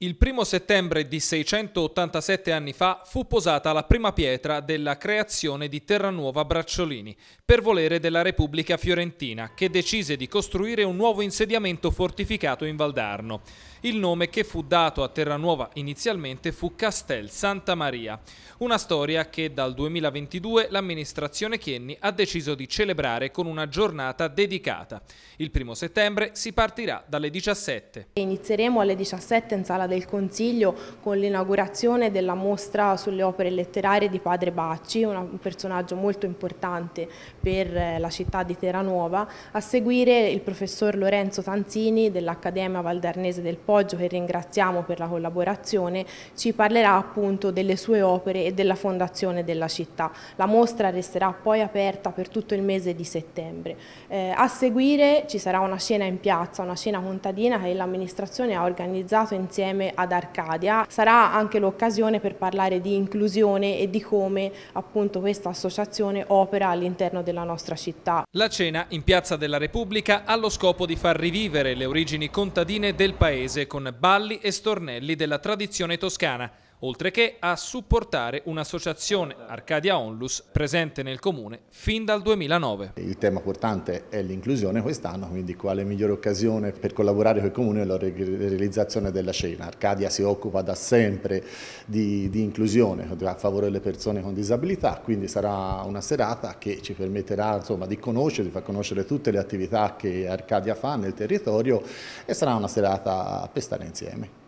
Il primo settembre di 687 anni fa fu posata la prima pietra della creazione di Terranuova Bracciolini, per volere della Repubblica Fiorentina, che decise di costruire un nuovo insediamento fortificato in Valdarno. Il nome che fu dato a Terranuova inizialmente fu Castel Santa Maria, una storia che dal 2022 l'amministrazione Chienni ha deciso di celebrare con una giornata dedicata. Il primo settembre si partirà dalle 17. Inizieremo alle 17 in sala del Consiglio con l'inaugurazione della mostra sulle opere letterarie di Padre Bacci, un personaggio molto importante per eh, la città di Terranuova, a seguire il professor Lorenzo Tanzini dell'Accademia Valdarnese del Poggio, che ringraziamo per la collaborazione, ci parlerà appunto delle sue opere e della fondazione della città. La mostra resterà poi aperta per tutto il mese di settembre. Eh, a seguire ci sarà una scena in piazza, una scena contadina che l'amministrazione ha organizzato insieme insieme ad Arcadia. Sarà anche l'occasione per parlare di inclusione e di come appunto questa associazione opera all'interno della nostra città. La cena in Piazza della Repubblica ha lo scopo di far rivivere le origini contadine del paese con balli e stornelli della tradizione toscana oltre che a supportare un'associazione Arcadia Onlus presente nel comune fin dal 2009. Il tema portante è l'inclusione quest'anno, quindi quale migliore occasione per collaborare con il comune nella realizzazione della cena. Arcadia si occupa da sempre di, di inclusione a favore delle persone con disabilità, quindi sarà una serata che ci permetterà insomma, di conoscere, di far conoscere tutte le attività che Arcadia fa nel territorio e sarà una serata per stare insieme.